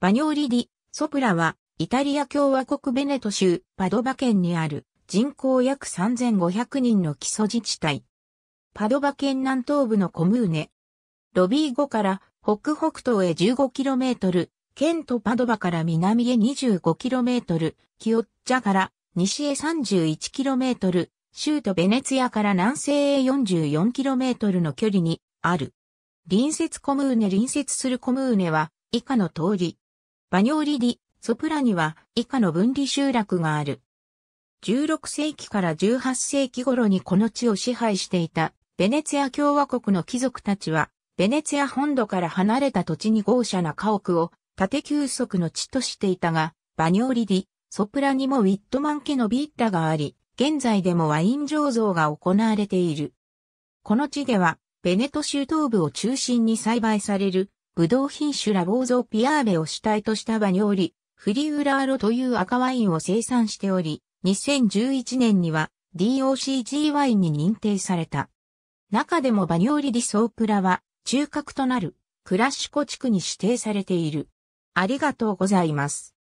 バニョーリディ、ソプラは、イタリア共和国ベネト州、パドバ県にある、人口約3500人の基礎自治体。パドバ県南東部のコムーネ。ロビー5から北北東へ 15km、県とパドバから南へ 25km、キオッジャから西へ 31km、州都ベネツィアから南西へ 44km の距離にある。隣接コムーネ隣接するコムーネは以下の通り。バニョーリディ、ソプラには以下の分離集落がある。16世紀から18世紀頃にこの地を支配していたベネツィア共和国の貴族たちは、ベネツィア本土から離れた土地に豪奢な家屋を縦休息の地としていたが、バニョーリディ、ソプラにもウィットマン家のビッタがあり、現在でもワイン醸造が行われている。この地では、ベネト州東部を中心に栽培されるブドウ品種ラボーゾーピアーベを主体としたバニョーリ、フリウラーロという赤ワインを生産しており、2011年には DOCG ワインに認定された。中でもバニョーリ・ディ・ソープラは中核となるクラシコ地区に指定されている。ありがとうございます。